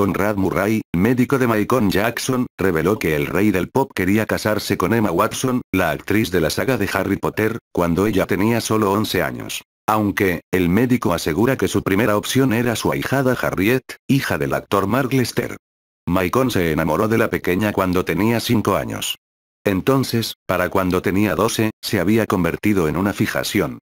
Conrad Murray, médico de Maicon Jackson, reveló que el rey del pop quería casarse con Emma Watson, la actriz de la saga de Harry Potter, cuando ella tenía solo 11 años. Aunque, el médico asegura que su primera opción era su ahijada Harriet, hija del actor Mark Lester. Maicon se enamoró de la pequeña cuando tenía 5 años. Entonces, para cuando tenía 12, se había convertido en una fijación.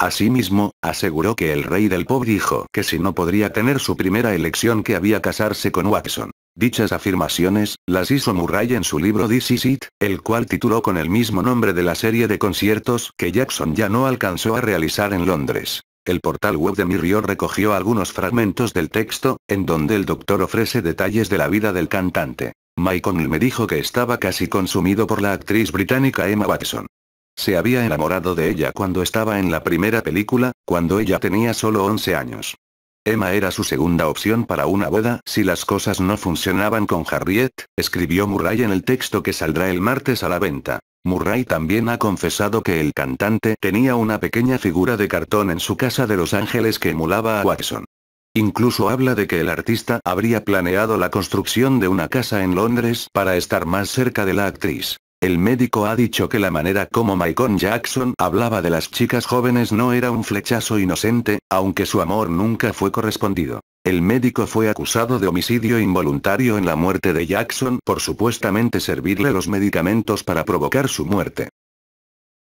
Asimismo, aseguró que el rey del pop dijo que si no podría tener su primera elección que había casarse con Watson. Dichas afirmaciones, las hizo Murray en su libro This Is It, el cual tituló con el mismo nombre de la serie de conciertos que Jackson ya no alcanzó a realizar en Londres. El portal web de Mirrior recogió algunos fragmentos del texto, en donde el doctor ofrece detalles de la vida del cantante. Michael me dijo que estaba casi consumido por la actriz británica Emma Watson. Se había enamorado de ella cuando estaba en la primera película, cuando ella tenía solo 11 años. Emma era su segunda opción para una boda si las cosas no funcionaban con Harriet, escribió Murray en el texto que saldrá el martes a la venta. Murray también ha confesado que el cantante tenía una pequeña figura de cartón en su casa de Los Ángeles que emulaba a Watson. Incluso habla de que el artista habría planeado la construcción de una casa en Londres para estar más cerca de la actriz. El médico ha dicho que la manera como Michael Jackson hablaba de las chicas jóvenes no era un flechazo inocente, aunque su amor nunca fue correspondido. El médico fue acusado de homicidio involuntario en la muerte de Jackson por supuestamente servirle los medicamentos para provocar su muerte.